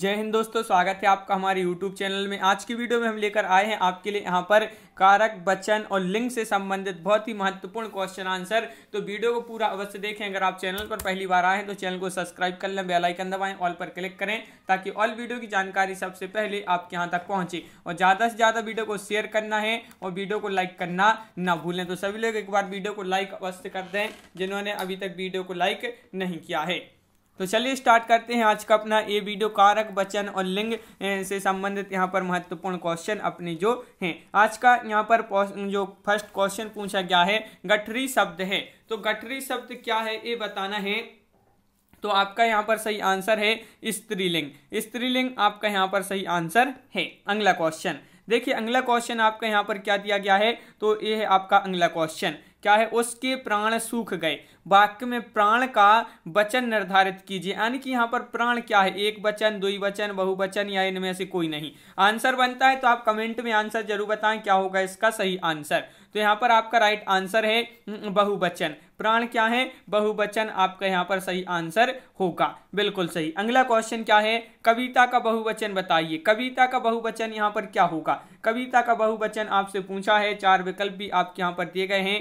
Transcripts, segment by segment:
जय हिंद दोस्तों स्वागत है आपका हमारे YouTube चैनल में आज की वीडियो में हम लेकर आए हैं आपके लिए यहाँ पर कारक बचन और लिंग से संबंधित बहुत ही महत्वपूर्ण क्वेश्चन आंसर तो वीडियो को पूरा अवश्य देखें अगर आप चैनल पर पहली बार आए हैं तो चैनल को सब्सक्राइब कर लें बेलाइकन दबाएं ऑल पर क्लिक करें ताकि ऑल वीडियो की जानकारी सबसे पहले आपके यहाँ तक पहुँचे और ज़्यादा से ज़्यादा वीडियो को शेयर करना है और वीडियो को लाइक करना ना भूलें तो सभी लोग एक बार वीडियो को लाइक अवश्य कर दें जिन्होंने अभी तक वीडियो को लाइक नहीं किया है तो चलिए स्टार्ट करते हैं आज का अपना ये वीडियो कारक वचन और लिंग से संबंधित यहाँ पर महत्वपूर्ण क्वेश्चन अपने जो हैं आज का यहाँ पर जो फर्स्ट क्वेश्चन पूछा गया है गठरी शब्द है तो गठरी शब्द क्या है ये बताना है तो आपका यहाँ पर सही आंसर है स्त्रीलिंग स्त्रीलिंग आपका यहाँ पर सही आंसर है अगला क्वेश्चन देखिए अगला क्वेश्चन आपका यहाँ पर क्या दिया गया है तो ये है आपका अगला क्वेश्चन क्या है उसके प्राण सूख गए वाक्य में प्राण का वचन निर्धारित कीजिए यानी कि यहाँ पर प्राण क्या है एक वचन दुई वचन बहुवचन या इनमें से कोई नहीं आंसर बनता है तो आप कमेंट में आंसर जरूर बताएं क्या होगा इसका सही आंसर तो यहाँ पर आपका राइट आंसर है बहुवचन प्राण क्या है बहुवचन आपका यहाँ पर सही आंसर होगा बिल्कुल सही अगला क्वेश्चन क्या है कविता का बहुवचन बताइए कविता का बहुवचन यहाँ पर क्या होगा कविता का बहुवचन आपसे पूछा है चार विकल्प भी आपके यहाँ पर दिए गए हैं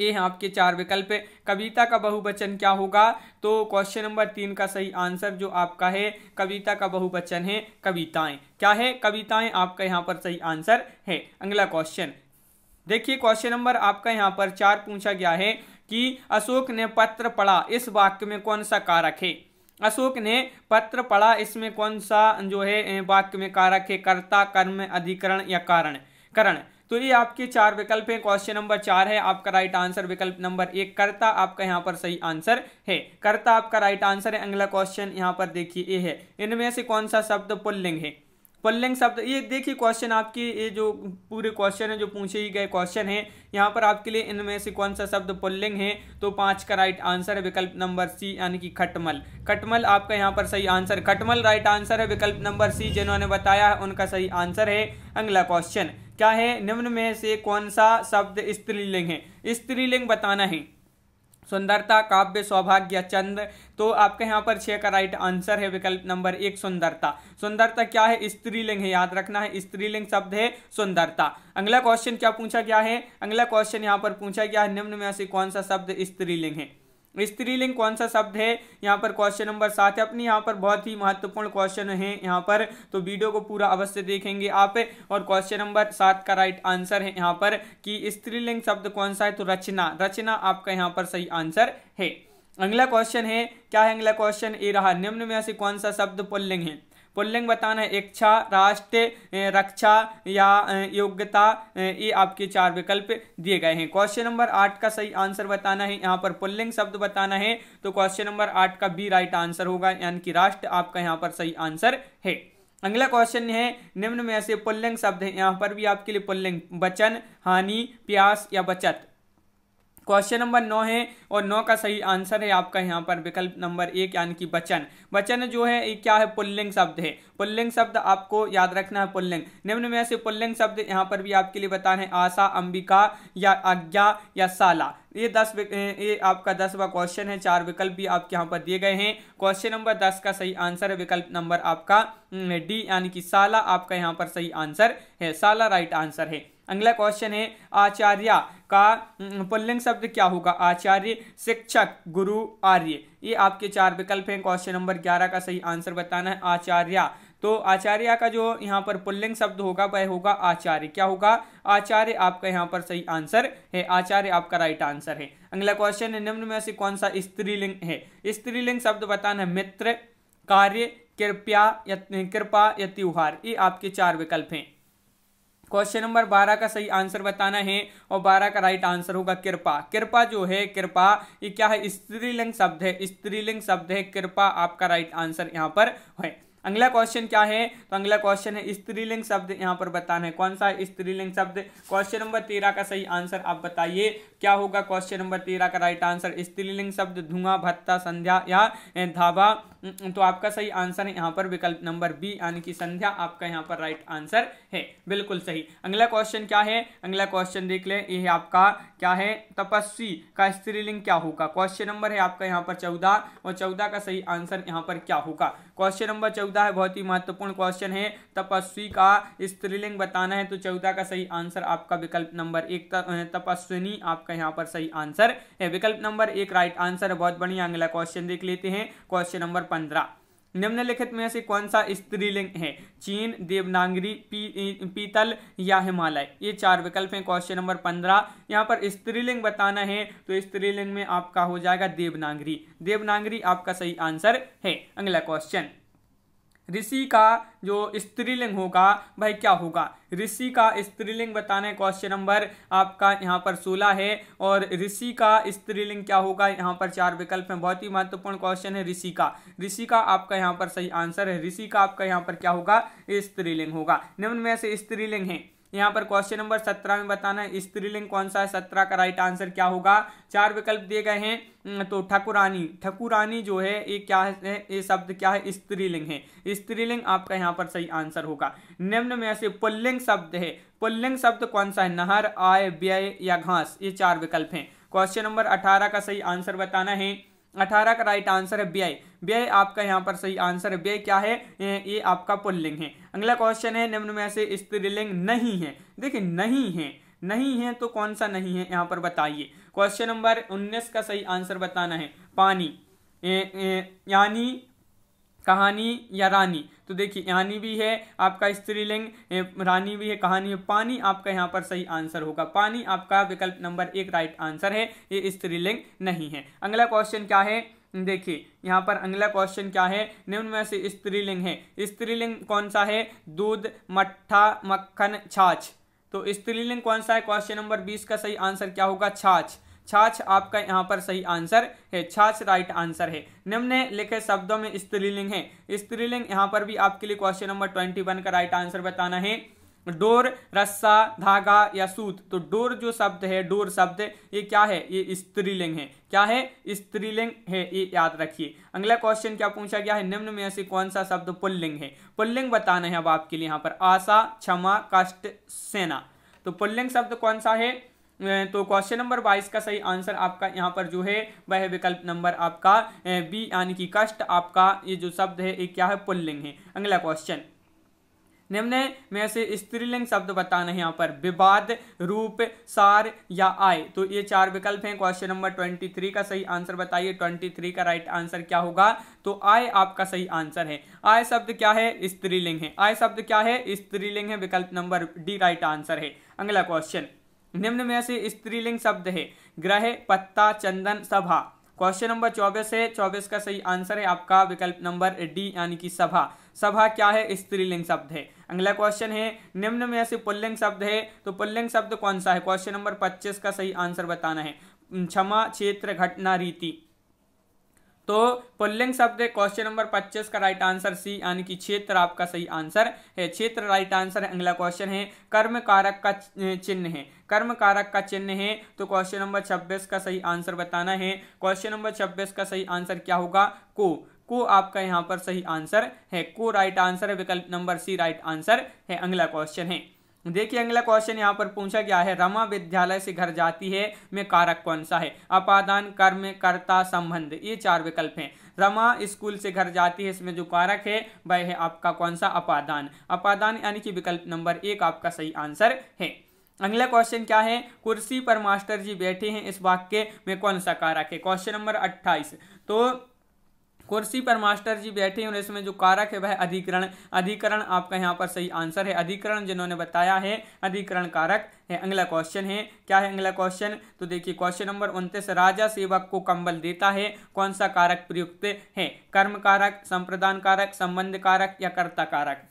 ये हैं आपके चार विकल्प कविता का बहुवचन क्या होगा तो क्वेश्चन नंबर तीन का सही आंसर जो आपका है कविता का बहुवचन है कविताएं क्या है कविताएं आपका यहाँ पर सही आंसर है अगला क्वेश्चन देखिए क्वेश्चन नंबर आपका यहाँ पर चार पूछा गया है कि अशोक ने पत्र पढ़ा इस वाक्य में कौन सा कारक है अशोक ने पत्र पढ़ा इसमें कौन सा जो है वाक्य में कारक है कर्ता कर्म अधिकरण या कारण करण तो ये आपके चार विकल्प हैं क्वेश्चन नंबर चार है आपका राइट आंसर विकल्प नंबर एक करता आपका यहाँ पर सही आंसर है कर्ता आपका राइट आंसर है अगला क्वेश्चन यहाँ पर देखिए ये है इनमें से कौन सा शब्द पुल्लिंग है पुल्लिंग शब्द तो ये देखिए क्वेश्चन आपके ये जो पूरे क्वेश्चन है जो पूछे ही गए क्वेश्चन है यहाँ पर आपके लिए इनमें से कौन सा शब्द पुल्लिंग है तो पांच का राइट आंसर है विकल्प नंबर सी यानी कि खटमल खटमल आपका यहाँ पर सही आंसर खटमल राइट आंसर है विकल्प नंबर सी जिन्होंने बताया है उनका सही आंसर है अगला क्वेश्चन क्या है निम्न में से कौन सा शब्द स्त्रीलिंग है स्त्रीलिंग बताना है सुंदरता काव्य सौभाग्य चंद्र तो आपके यहाँ पर छः का राइट आंसर है विकल्प नंबर एक सुंदरता सुंदरता क्या है स्त्रीलिंग है याद रखना है स्त्रीलिंग शब्द है सुंदरता अगला क्वेश्चन क्या पूछा गया है अगला क्वेश्चन यहाँ पर पूछा गया है निम्न में से कौन सा शब्द स्त्रीलिंग है स्त्रीलिंग कौन सा शब्द है यहाँ पर क्वेश्चन नंबर सात है अपने यहाँ पर बहुत ही महत्वपूर्ण क्वेश्चन है यहाँ पर तो वीडियो को पूरा अवश्य देखेंगे आप और क्वेश्चन नंबर सात का राइट आंसर है यहाँ पर कि स्त्रीलिंग शब्द कौन सा है तो रचना रचना आपका यहाँ पर सही आंसर है अगला क्वेश्चन है क्या है अगला क्वेश्चन ए रहा निम्न में से कौन सा शब्द पुल्लिंग है पुल्लिंग बताना है इच्छा राष्ट्र रक्षा या योग्यता ये आपके चार विकल्प दिए गए हैं क्वेश्चन नंबर आठ का सही आंसर बताना है यहाँ पर पुल्लिंग शब्द बताना है तो क्वेश्चन नंबर आठ का बी राइट आंसर होगा यानी कि राष्ट्र आपका यहाँ पर सही आंसर है अगला क्वेश्चन है निम्न में से पुल्लिंग शब्द है यहाँ पर भी आपके लिए पुल्लिंग बचन हानि प्यास या बचत क्वेश्चन नंबर नौ है और नौ का सही आंसर है आपका यहाँ पर विकल्प नंबर एक यानी कि वचन वचन जो है क्या है पुल्लिंग शब्द है पुल्लिंग शब्द आपको याद रखना है पुल्लिंग निम्न में से पुल्लिंग शब्द यहाँ पर भी आपके लिए बताने आशा अंबिका या आज्ञा या साला ये दस ये आपका दसवा क्वेश्चन है चार विकल्प भी आपके यहाँ पर दिए गए हैं क्वेश्चन नंबर दस का सही आंसर है विकल्प नंबर आपका डी यानी कि साला आपका यहाँ पर सही आंसर है साला राइट आंसर है अगला क्वेश्चन है आचार्य का पुल्लिंग शब्द क्या होगा आचार्य शिक्षक गुरु आर्य ये आपके चार विकल्प हैं क्वेश्चन नंबर ग्यारह का सही आंसर बताना है आचार्य तो आचार्य का जो यहाँ पर पुल्लिंग शब्द होगा वह होगा आचार्य क्या होगा आचार्य आपका यहाँ पर सही आंसर है आचार्य आपका राइट आंसर है अगला क्वेश्चन है निम्न में से कौन सा स्त्रीलिंग है स्त्रीलिंग शब्द बताना है मित्र कार्य कृपया कृपा या त्योहार ये आपके चार विकल्प हैं क्वेश्चन नंबर बारह का सही आंसर बताना है और बारह का राइट आंसर होगा कृपा कृपा जो है कृपा ये क्या है स्त्रीलिंग शब्द है स्त्रीलिंग शब्द है कृपा आपका राइट आंसर यहाँ पर है अगला क्वेश्चन क्या है तो अगला क्वेश्चन है स्त्रीलिंग शब्द यहाँ पर बताना है कौन सा स्त्रीलिंग शब्द क्वेश्चन नंबर तेरह का सही आंसर आप बताइए क्या होगा क्वेश्चन नंबर तेरह का राइट आंसर स्त्रीलिंग शब्द धुआं भत्ता संध्या या धाबा हम्म, तो आपका सही आंसर है यहाँ पर विकल्प नंबर बी यानी कि संध्या आपका यहाँ पर राइट आंसर है बिल्कुल सही अगला क्वेश्चन क्या है अगला क्वेश्चन देख लें ये आपका क्या है तपस्वी का स्त्रीलिंग क्या होगा क्वेश्चन नंबर है आपका यहाँ पर चौदह और चौदह का सही आंसर यहाँ पर क्या होगा क्वेश्चन नंबर चौदह है बहुत ही महत्वपूर्ण क्वेश्चन है तपस्वी का स्त्रीलिंग बताना है तो चौदह का सही आंसर आपका विकल्प नंबर एक तपस्विनी आपका यहाँ पर सही आंसर है विकल्प नंबर एक राइट आंसर है बहुत बढ़िया अगला क्वेश्चन देख लेते हैं क्वेश्चन नंबर पंद्रह निम्नलिखित में से कौन सा स्त्रीलिंग है चीन देवनागरी पी, पीतल या हिमालय ये चार विकल्प हैं क्वेश्चन नंबर पंद्रह यहाँ पर स्त्रीलिंग बताना है तो स्त्रीलिंग में आपका हो जाएगा देवनागरी देवनागरी आपका सही आंसर है अगला क्वेश्चन ऋषि का जो स्त्रीलिंग होगा भाई क्या होगा ऋषि का स्त्रीलिंग बताने क्वेश्चन नंबर आपका यहाँ पर सोलह है और ऋषि का स्त्रीलिंग क्या होगा यहाँ पर चार विकल्प हैं बहुत ही महत्वपूर्ण क्वेश्चन है ऋषि का ऋषि का आपका यहाँ पर सही आंसर है ऋषि का आपका यहाँ पर क्या होगा स्त्रीलिंग होगा निम्न में से स्त्रीलिंग है यहाँ पर क्वेश्चन नंबर सत्रह में बताना है स्त्रीलिंग कौन सा है सत्रह का राइट आंसर क्या होगा चार विकल्प दिए गए हैं तो ठकुरानी ठकुरानी जो है ये क्या है ये शब्द क्या है स्त्रीलिंग है स्त्रीलिंग आपका यहाँ पर सही आंसर होगा निम्न में से पुल्लिंग शब्द है पुल्लिंग शब्द कौन सा है नहर आय व्यय या घास ये चार विकल्प हैं क्वेश्चन नंबर अठारह का सही आंसर बताना है अठारह का राइट आंसर है व्यय व्यय आपका यहाँ पर सही आंसर व्यय क्या है ये आपका पुल्लिंग है अगला क्वेश्चन है निम्न में से स्त्रीलिंग नहीं है देखिए नहीं है नहीं है तो कौन सा नहीं है यहाँ पर बताइए क्वेश्चन नंबर उन्नीस का सही आंसर बताना है पानी यानी कहानी या रानी तो देखिए यानी भी है आपका स्त्रीलिंग रानी भी है कहानी है पानी आपका यहाँ पर सही आंसर होगा पानी आपका विकल्प नंबर एक राइट आंसर है ये स्त्रीलिंग नहीं है अगला क्वेश्चन क्या है देखिए यहाँ पर अगला क्वेश्चन क्या है निम्न में से स्त्रीलिंग है स्त्रीलिंग कौन सा है दूध मट्ठा मक्खन छाछ तो स्त्रीलिंग कौन सा है क्वेश्चन नंबर बीस का सही आंसर क्या होगा छाछ छाछ आपका यहाँ पर सही आंसर है छाछ राइट आंसर है निम्न लिखे शब्दों में स्त्रीलिंग है स्त्रीलिंग यहाँ पर भी आपके लिए क्वेश्चन नंबर ट्वेंटी वन का राइट आंसर बताना है डोर रस्सा धागा या सूत तो डोर जो शब्द है डोर शब्द ये क्या है ये स्त्रीलिंग है क्या है स्त्रीलिंग है ये याद रखिए अगला क्वेश्चन क्या पूछा गया है निम्न में से कौन सा शब्द पुल्लिंग है पुल्लिंग बताना है अब आपके लिए यहाँ पर आशा क्षमा कष्ट सेना तो पुल्लिंग शब्द कौन सा है तो क्वेश्चन नंबर बाईस का सही आंसर आपका यहाँ पर जो है वह विकल्प नंबर आपका बी यानी कि कष्ट आपका ये जो शब्द है ये क्या है पुल्लिंग है अगला क्वेश्चन निम्न में से स्त्रीलिंग शब्द बताना है यहाँ पर विवाद रूप सार या आय तो ये चार विकल्प हैं क्वेश्चन नंबर ट्वेंटी थ्री का सही आंसर बताइए ट्वेंटी थ्री का राइट आंसर क्या होगा तो आय आपका सही आंसर है आय शब्द क्या है स्त्रीलिंग है आय शब्द क्या है स्त्रीलिंग है विकल्प नंबर डी राइट आंसर है अगला क्वेश्चन निम्न में से स्त्रीलिंग शब्द है ग्रह पत्ता चंदन सभा क्वेश्चन नंबर चौबीस है चौबीस का सही आंसर है आपका विकल्प नंबर डी यानी कि सभा सभा क्या है स्त्रीलिंग शब्द है अगला क्वेश्चन है निम्न में से पुल्लिंग शब्द है तो पुल्लिंग शब्द कौन सा है क्वेश्चन नंबर पच्चीस का सही आंसर बताना है क्षमा क्षेत्र घटना रीति तो पुल्लिंग शब्द क्वेश्चन नंबर 25 का राइट आंसर सी यानी कि क्षेत्र आपका सही आंसर है क्षेत्र राइट आंसर है अगला क्वेश्चन है कर्म कारक का चिन्ह है कर्म कारक का चिन्ह है तो क्वेश्चन नंबर 26 का सही आंसर बताना है क्वेश्चन नंबर 26 का सही आंसर क्या होगा को को आपका यहाँ पर सही आंसर है को राइट आंसर है विकल्प नंबर सी राइट आंसर है अगला क्वेश्चन है देखिए अगला क्वेश्चन यहाँ पर पूछा गया है रमा विद्यालय से घर जाती है में कारक कौन सा है अपादान कर्म कर्ता संबंध ये चार विकल्प हैं रमा स्कूल से घर जाती है इसमें जो कारक है वह है आपका कौन सा अपादान अपादान यानी कि विकल्प नंबर एक आपका सही आंसर है अगला क्वेश्चन क्या है कुर्सी पर मास्टर जी बैठे हैं इस वाक्य में कौन सा कारक है क्वेश्चन नंबर अट्ठाईस तो कुर्सी पर मास्टर जी बैठे और इसमें जो कारक है वह अधिकरण अधिकरण आपका यहाँ पर सही आंसर है अधिकरण जिन्होंने बताया है अधिकरण कारक है अगला क्वेश्चन है क्या है अगला क्वेश्चन तो देखिए क्वेश्चन नंबर उनतीस राजा सेवक को कंबल देता है कौन सा कारक प्रयुक्त है कर्म कारक संप्रदान कारक संबंध कारक या कर्ता कारक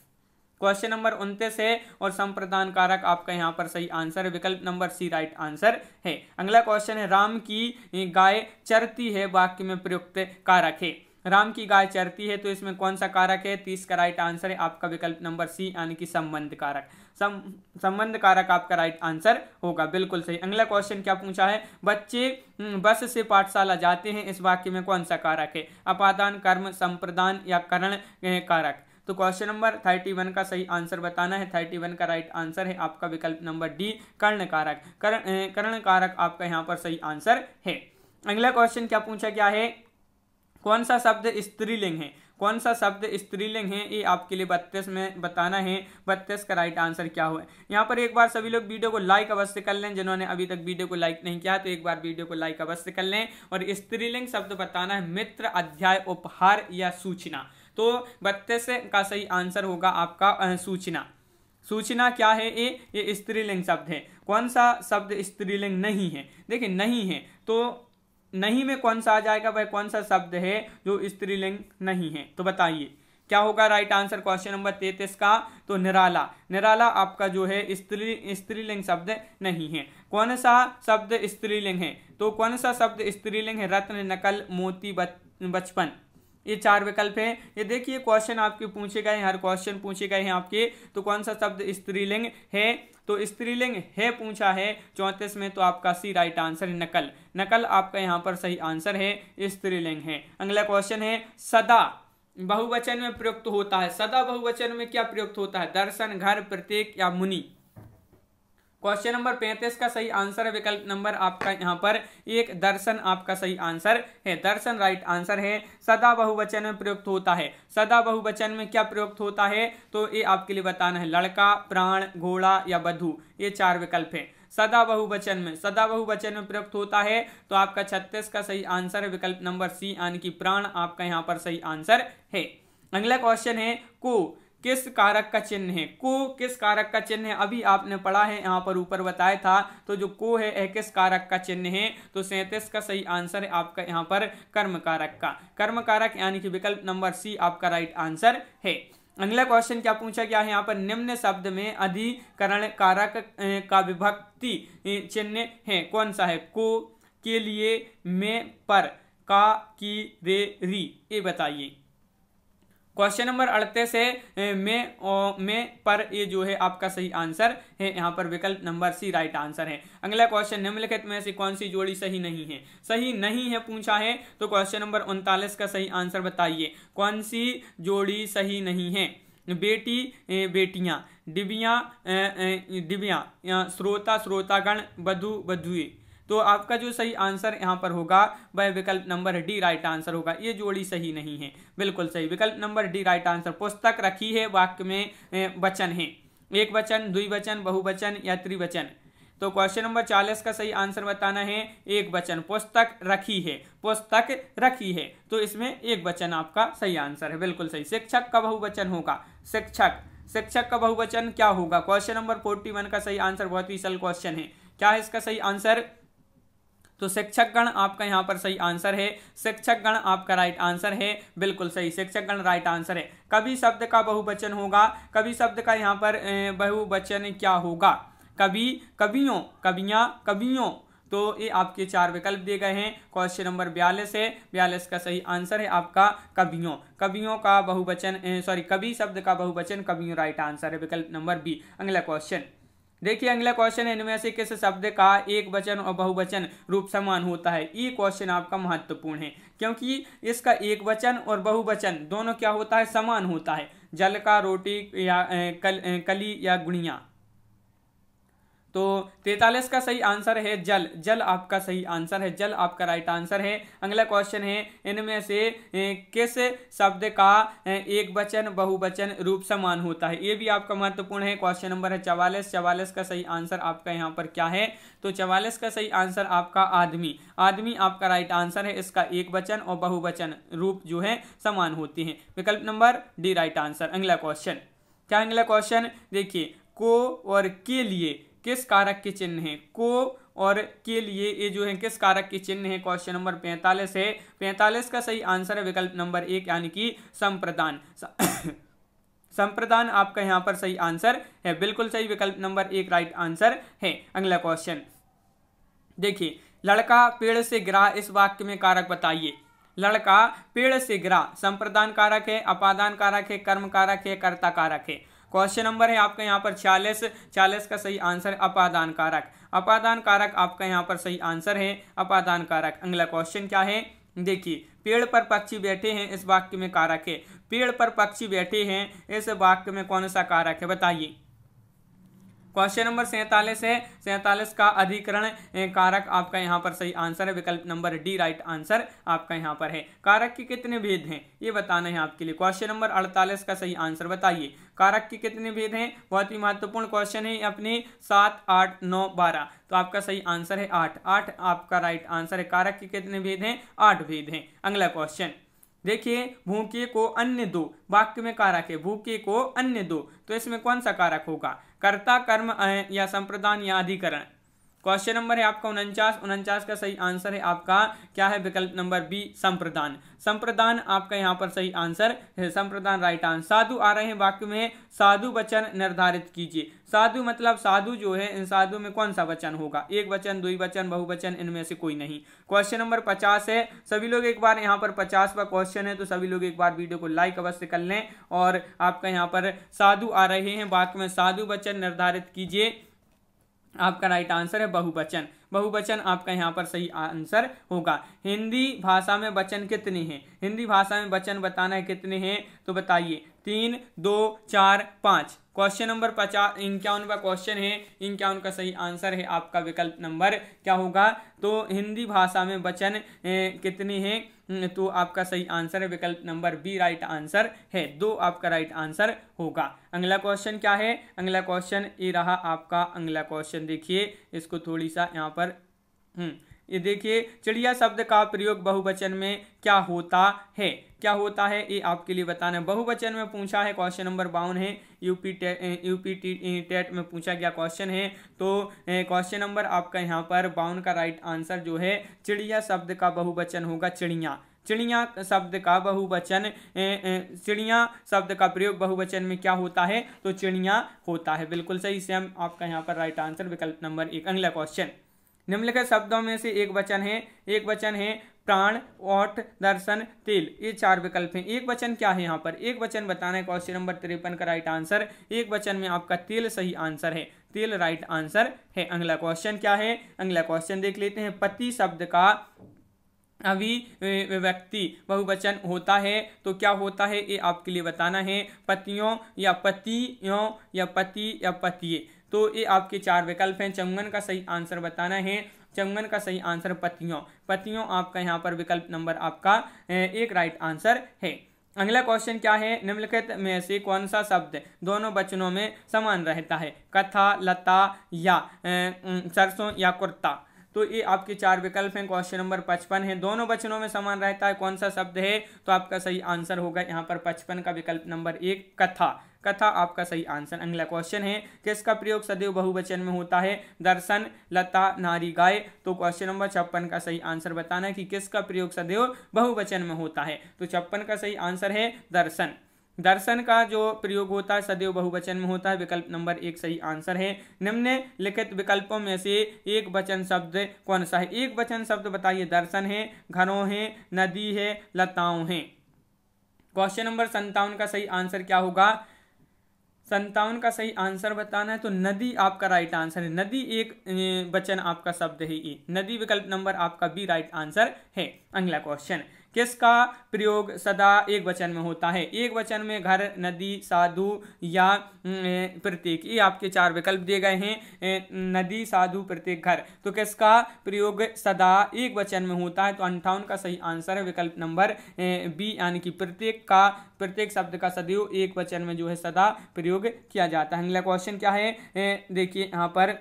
क्वेश्चन नंबर उनतीस है और संप्रदान कारक आपका यहाँ पर सही आंसर है विकल्प नंबर सी राइट आंसर है अगला क्वेश्चन है राम की गाय चरती है वाक्य में प्रयुक्त कारक है राम की गाय चरती है तो इसमें कौन सा कारक है तीस का राइट आंसर है आपका विकल्प नंबर सी यानी कि संबंध कारक सम संबंध कारक आपका राइट आंसर होगा बिल्कुल सही अगला क्वेश्चन क्या पूछा है बच्चे हम्म, बस से पाठशाला जाते हैं इस वाक्य में कौन सा कारक है अपादान कर्म संप्रदान या करण कारक तो क्वेश्चन नंबर थर्टी वन का सही आंसर बताना है थर्टी वन का राइट आंसर है आपका विकल्प नंबर डी कर्ण कारक कर्ण कारक आपका यहाँ पर सही आंसर है अगला क्वेश्चन क्या पूछा गया है कौन सा शब्द स्त्रीलिंग है कौन सा शब्द स्त्रीलिंग है ये आपके लिए बत्तीस में बताना है बत्तीस का राइट आंसर क्या हुआ यहाँ पर एक बार सभी लोग वीडियो को लाइक अवश्य कर लें जिन्होंने अभी तक वीडियो को लाइक नहीं किया तो एक बार वीडियो को लाइक अवश्य कर लें और स्त्रीलिंग शब्द बताना है मित्र अध्याय उपहार या सूचना तो बत्तीस का सही आंसर होगा आपका सूचना सूचना क्या है ये ये स्त्रीलिंग शब्द है कौन सा शब्द स्त्रीलिंग नहीं है देखिए नहीं है तो नहीं में कौन सा आ जाएगा वह कौन सा शब्द है जो स्त्रीलिंग नहीं है तो बताइए क्या होगा राइट आंसर क्वेश्चन नंबर तैतीस का तो निराला निराला आपका जो है स्त्री स्त्रीलिंग शब्द नहीं है कौन सा शब्द स्त्रीलिंग है तो कौन सा शब्द स्त्रीलिंग है रत्न नकल मोती बचपन ये चार विकल्प हैं ये देखिए क्वेश्चन आपके पूछे गए हैं हर क्वेश्चन पूछे गए हैं आपके तो कौन सा शब्द स्त्रीलिंग है तो स्त्रीलिंग है पूछा है चौंतीस में तो आपका सी राइट आंसर है नकल नकल आपका यहाँ पर सही आंसर है स्त्रीलिंग है अगला क्वेश्चन है सदा बहुवचन में प्रयुक्त होता है सदा बहुवचन में क्या प्रयुक्त होता है दर्शन घर प्रत्येक या मुनि क्वेश्चन नंबर पैंतीस का सही आंसर है विकल्प नंबर आपका यहाँ पर एक दर्शन आपका सही आंसर है दर्शन राइट आंसर है सदा बहुवचन में प्रयुक्त होता है सदा बहुवचन में क्या प्रयुक्त होता है तो ये आपके लिए बताना है लड़का प्राण घोड़ा या बधु ये चार विकल्प है सदा बहुवचन में सदा बहुवचन में प्रयुक्त होता है तो आपका छत्तीस का सही आंसर है विकल्प नंबर सी यानी कि प्राण आपका यहाँ पर सही आंसर है अगला क्वेश्चन है को किस कारक का चिन्ह है को किस कारक का चिन्ह है अभी आपने पढ़ा है यहाँ पर ऊपर बताया था तो जो को है यह किस कारक का चिन्ह है तो सैंतीस का सही आंसर है आपका यहाँ पर कर्म कारक का कर्म कारक यानी कि विकल्प नंबर सी आपका राइट आंसर है अगला क्वेश्चन क्या पूछा गया है यहाँ पर निम्न शब्द में अधिकरण कारक का विभक्ति चिन्ह है कौन सा है को के लिए में पर का की रे री ये बताइए क्वेश्चन नंबर अड़तीस है में में पर ये जो है आपका सही आंसर है यहाँ पर विकल्प नंबर सी राइट आंसर है अगला क्वेश्चन निम्नलिखित में से कौन सी जोड़ी सही नहीं है सही नहीं है पूछा है तो क्वेश्चन नंबर उनतालीस का सही आंसर बताइए कौन सी जोड़ी सही नहीं है बेटी बेटियां डिबिया डिबिया श्रोता श्रोतागण बधु बधुए तो आपका जो सही आंसर यहाँ पर होगा वह विकल्प नंबर डी राइट आंसर होगा ये जोड़ी सही नहीं है बिल्कुल सही विकल्प नंबर डी राइट आंसर पुस्तक रखी है वाक्य में वचन है एक वचन द्विवचन बहुवचन या त्रिवचन तो क्वेश्चन नंबर चालीस का सही आंसर बताना है एक वचन पुस्तक रखी है पुस्तक रखी है तो इसमें एक वचन आपका सही आंसर है बिल्कुल सही शिक्षक का बहुवचन होगा शिक्षक शिक्षक का बहुवचन क्या होगा क्वेश्चन नंबर फोर्टी वन का सही आंसर बहुत ही सल क्वेश्चन है क्या है इसका सही आंसर तो शिक्षक गण आपका यहाँ पर सही आंसर है शिक्षक गण आपका राइट आंसर है बिल्कुल सही शिक्षक गण राइट आंसर है कभी शब्द का बहुवचन होगा कभी शब्द का यहाँ पर बहुवचन क्या होगा कभी कवियों कवियां कवियों तो ये आपके चार विकल्प दिए गए हैं क्वेश्चन नंबर बयालीस है बयालीस का सही आंसर है आपका कवियों कवियों का बहुवचन सॉरी कवि शब्द का बहुवचन कवियों राइट आंसर है विकल्प नंबर बी अगला क्वेश्चन देखिए अगला क्वेश्चन है इनमें से किस शब्द का एक वचन और बहुवचन रूप समान होता है ये क्वेश्चन आपका महत्वपूर्ण है क्योंकि इसका एक वचन और बहुवचन दोनों क्या होता है समान होता है जल का रोटी या कल, कली या गुड़िया तो तैतालीस का सही आंसर है जल जल आपका सही आंसर है जल आपका राइट आंसर है अगला क्वेश्चन है इनमें से किस शब्द का एक बचन बहुवचन रूप समान होता है ये भी आपका महत्वपूर्ण है क्वेश्चन नंबर है चवालीस चवालीस का सही आंसर आपका यहाँ पर क्या है तो चवालीस का सही आंसर आपका आदमी आदमी आपका राइट आंसर है इसका एक और बहुवचन रूप जो है समान होती है विकल्प नंबर डी राइट आंसर अगला क्वेश्चन क्या अगला क्वेश्चन देखिए को और के लिए किस कारक के चिन्ह हैं को और के लिए ये जो है किस कारक के चिन्ह है क्वेश्चन नंबर पैंतालीस है पैंतालीस का सही आंसर है विकल्प नंबर एक यानी कि संप्रदान संप्रदान आपका यहाँ पर सही आंसर है बिल्कुल सही विकल्प नंबर एक राइट आंसर है अगला क्वेश्चन देखिए लड़का पेड़ से गिरा इस वाक्य में कारक बताइए लड़का पेड़ से गिरा संप्रदान कारक है अपादान कारक है कर्म कारक है कर्ता कारक है क्वेश्चन नंबर है आपका यहाँ पर छियालीस छियालीस का सही आंसर अपादान कारक अपादान कारक आपका यहाँ पर सही आंसर है अपादान कारक अगला क्वेश्चन क्या है देखिए पेड़ पर पक्षी बैठे हैं इस वाक्य में कारक है पेड़ पर पक्षी बैठे हैं इस वाक्य में कौन सा कारक है बताइए क्वेश्चन नंबर सैंतालीस है सैंतालीस का अधिकरण कारक आपका यहाँ पर सही आंसर है विकल्प नंबर डी राइट आंसर आपका यहाँ पर है कारक के कितने भेद हैं ये बताना है आपके लिए क्वेश्चन नंबर अड़तालीस का सही आंसर बताइए कारक के कितने भेद हैं बहुत ही महत्वपूर्ण क्वेश्चन है अपने सात आठ नौ बारह तो आपका सही आंसर है आठ आठ आपका राइट आंसर है कारक के कितने भेद हैं आठ भेद हैं अगला क्वेश्चन देखिए भूखे को अन्य दो वाक्य में कारक है भूखे को अन्य दो तो इसमें कौन सा कारक होगा कर्ता कर्म या संप्रदान या अधिकरण क्वेश्चन नंबर है आपका उनचास उनचास का सही आंसर है आपका क्या है विकल्प नंबर बी संप्रदान संप्रदान आपका यहाँ पर सही आंसर है संप्रदान राइट आंसर साधु आ रहे हैं वाक्य में साधु वचन निर्धारित कीजिए साधु मतलब साधु जो है इन साधु में कौन सा वचन होगा एक वचन दुई वचन बहुवचन इनमें से कोई नहीं क्वेश्चन नंबर पचास है सभी लोग एक बार यहाँ पर पचास का क्वेश्चन है तो सभी लोग एक बार वीडियो को लाइक अवश्य कर लें और आपका यहाँ पर साधु आ रहे हैं वाक्य में साधु वचन निर्धारित कीजिए आपका राइट आंसर है बहुवचन बहुवचन आपका यहाँ पर सही आंसर होगा हिंदी भाषा में वचन कितने हैं हिंदी भाषा में वचन बताना है कितने हैं तो बताइए तीन दो चार पाँच क्वेश्चन नंबर पचास इक्यावन का क्वेश्चन है इक्यावन का सही आंसर है आपका विकल्प नंबर क्या होगा तो हिंदी भाषा में वचन कितने हैं तो आपका सही आंसर है विकल्प नंबर बी राइट आंसर है दो आपका राइट आंसर होगा अगला क्वेश्चन क्या है अगला क्वेश्चन ये रहा आपका अगला क्वेश्चन देखिए इसको थोड़ी सा यहाँ पर पर हम्म, ये देखिए चिड़िया शब्द का प्रयोग बहुवचन में क्या होता है क्या होता है ये आपके लिए बताना है बहुवचन में पूछा है क्वेश्चन नंबर बावन है यूपी टेट यूपी टेट में पूछा गया क्वेश्चन है तो क्वेश्चन नंबर आपका यहाँ पर बावन का राइट आंसर जो है चिड़िया शब्द का बहुवचन होगा चिड़िया चिड़िया शब्द का बहुवचन चिड़िया शब्द का प्रयोग बहुवचन में क्या होता है तो चिड़िया होता है बिल्कुल सही सेम आपका यहाँ पर राइट आंसर विकल्प नंबर एक अगला क्वेश्चन निम्नलिखित शब्दों में से एक वचन है एक वचन है प्राण ओठ दर्शन तिल ये चार विकल्प हैं एक वचन क्या है यहाँ पर एक वचन बताना है क्वेश्चन नंबर तिरपन का राइट आंसर एक वचन में आपका तिल सही आंसर है तिल राइट आंसर है अगला क्वेश्चन क्या है अगला क्वेश्चन देख लेते हैं पति शब्द का अभिव्यक्ति बहुवचन होता है तो क्या होता है ये आपके लिए बताना है पतियों या पतियों या पति या पतिये तो ये आपके चार विकल्प हैं चंगन का सही आंसर बताना है चंगन का सही आंसर पतियों पतियों आपका यहाँ पर विकल्प नंबर आपका एक राइट आंसर है अगला क्वेश्चन क्या है निम्नलिखित में से कौन सा शब्द दोनों बचनों में समान रहता है कथा लता या सरसों या कुर्ता तो ये आपके चार विकल्प हैं क्वेश्चन नंबर पचपन है दोनों वचनों में समान रहता है कौन सा शब्द है तो आपका सही आंसर होगा यहाँ पर पचपन का विकल्प नंबर एक कथा कथा आपका सही आंसर अगला क्वेश्चन है किसका प्रयोग सदैव बहुवचन में होता है दर्शन लता नारी गाय तो क्वेश्चन नंबर छप्पन का सही आंसर बताना कि किसका प्रयोग सदैव बहुवचन में होता है तो छप्पन का सही आंसर है दर्शन दर्शन का जो प्रयोग होता है सदैव बहुवचन में होता है विकल्प नंबर एक सही आंसर है निम्न लिखित विकल्पों में से एक वचन शब्द कौन सा है एक वचन शब्द बताइए दर्शन है घरों है नदी है लताओं हैं क्वेश्चन नंबर संतावन का सही आंसर क्या होगा संतावन का सही आंसर बताना है तो नदी आपका राइट आंसर है नदी एक वचन आपका शब्द है ई नदी विकल्प नंबर आपका बी राइट आंसर है अगला क्वेश्चन किसका प्रयोग सदा एक वचन में होता है एक वचन में घर नदी साधु या प्रतीक ये आपके चार विकल्प दिए गए हैं नदी साधु प्रत्येक घर तो किसका प्रयोग सदा एक वचन में होता है तो अंठावन का सही आंसर है विकल्प नंबर बी यानी कि प्रत्येक का प्रत्येक शब्द का सदैव एक वचन में जो है सदा प्रयोग किया जाता है अगला क्वेश्चन क्या है देखिए यहाँ पर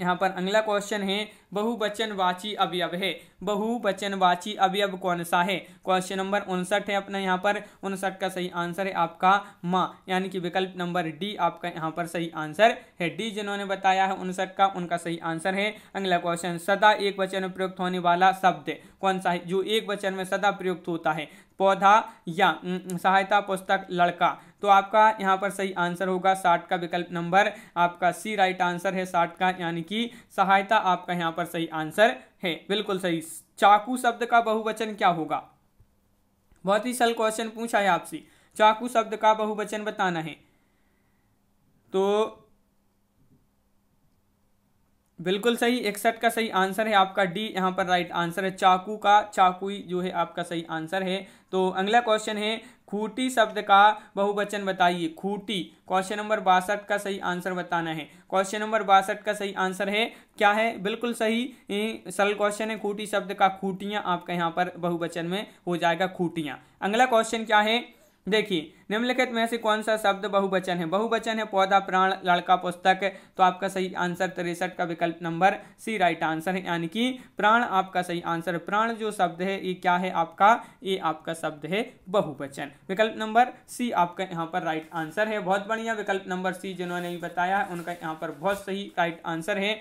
यहाँ पर अगला क्वेश्चन है वाची अवयव है वाची अवयव कौन सा है क्वेश्चन नंबर उनसठ है अपना यहाँ पर उनसठ का सही आंसर है आपका माँ यानी कि विकल्प नंबर डी आपका यहाँ पर सही आंसर है डी जिन्होंने बताया है उनसठ का उनका सही आंसर है अगला क्वेश्चन सदा एक वचन में प्रयुक्त होने वाला शब्द कौन सा है जो एक वचन में सदा प्रयुक्त होता है पौधा या सहायता पुस्तक लड़का तो आपका यहाँ पर सही आंसर होगा साठ का विकल्प नंबर आपका सी राइट आंसर है साठ का यानी कि सहायता आपका यहाँ पर पर सही आंसर है बिल्कुल सही चाकू शब्द का बहुवचन क्या होगा बहुत ही सल क्वेश्चन पूछा है आपसे चाकू शब्द का बहुवचन बताना है तो बिल्कुल सही इकसठ का सही आंसर है आपका डी यहाँ पर राइट आंसर है चाकू का चाकुई जो है आपका सही आंसर है तो अगला क्वेश्चन है खूटी शब्द का बहुवचन बताइए खूटी क्वेश्चन नंबर बासठ का सही आंसर बताना है क्वेश्चन नंबर बासठ का सही आंसर है क्या है बिल्कुल सही सरल क्वेश्चन है खूटी शब्द का खूटियाँ आपका यहाँ पर बहुवचन में हो जाएगा खूटियाँ अगला क्वेश्चन क्या है देखिए निम्नलिखित में से कौन सा शब्द बहुवचन है बहुवचन है पौधा प्राण लड़का पुस्तक तो आपका सही आंसर तिरसठ का विकल्प नंबर सी राइट आंसर है यानी कि प्राण आपका सही आंसर प्राण जो शब्द है ये क्या है आपका ये आपका शब्द है बहुवचन विकल्प नंबर सी आपका यहाँ पर राइट आंसर है बहुत बढ़िया विकल्प नंबर सी जिन्होंने भी बताया उनका यहाँ पर बहुत सही राइट आंसर है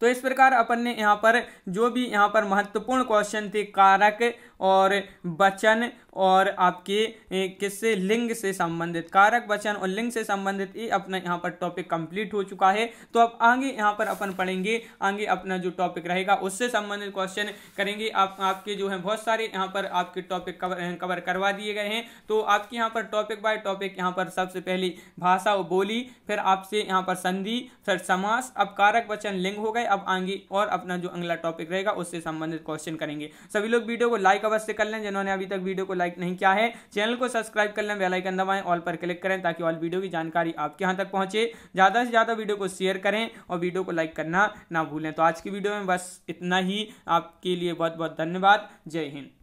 तो इस प्रकार अपन ने यहाँ पर जो भी यहाँ पर महत्वपूर्ण क्वेश्चन थे कारक और वचन और आपके किससे लिंग से संबंधित कारक वचन और लिंग से संबंधित ये अपना यहाँ पर टॉपिक कंप्लीट हो चुका है तो अब आगे यहाँ पर अपन पढ़ेंगे आगे अपना जो टॉपिक रहेगा उससे संबंधित क्वेश्चन करेंगे आप आपके जो है बहुत सारे यहाँ पर आपके टॉपिक कवर कवर करवा दिए गए हैं तो आपके यहाँ पर टॉपिक बाय टॉपिक यहाँ पर सबसे पहले भाषा और बोली फिर आपसे यहाँ पर संधि फिर समास अब कारक वचन लिंग हो गए अब आगे और अपना जो अगला टॉपिक रहेगा उससे संबंधित क्वेश्चन करेंगे सभी लोग वीडियो को लाइक अवश्य कर लें जिन्होंने अभी तक वीडियो को लाइक नहीं किया है चैनल को सब्सक्राइब कर लें बेलाइकन दबाएं ऑल पर क्लिक करें ताकि ऑल वीडियो की जानकारी आपके यहाँ तक पहुंचे ज़्यादा से ज़्यादा वीडियो को शेयर करें और वीडियो को लाइक करना ना भूलें तो आज की वीडियो में बस इतना ही आपके लिए बहुत बहुत धन्यवाद जय हिंद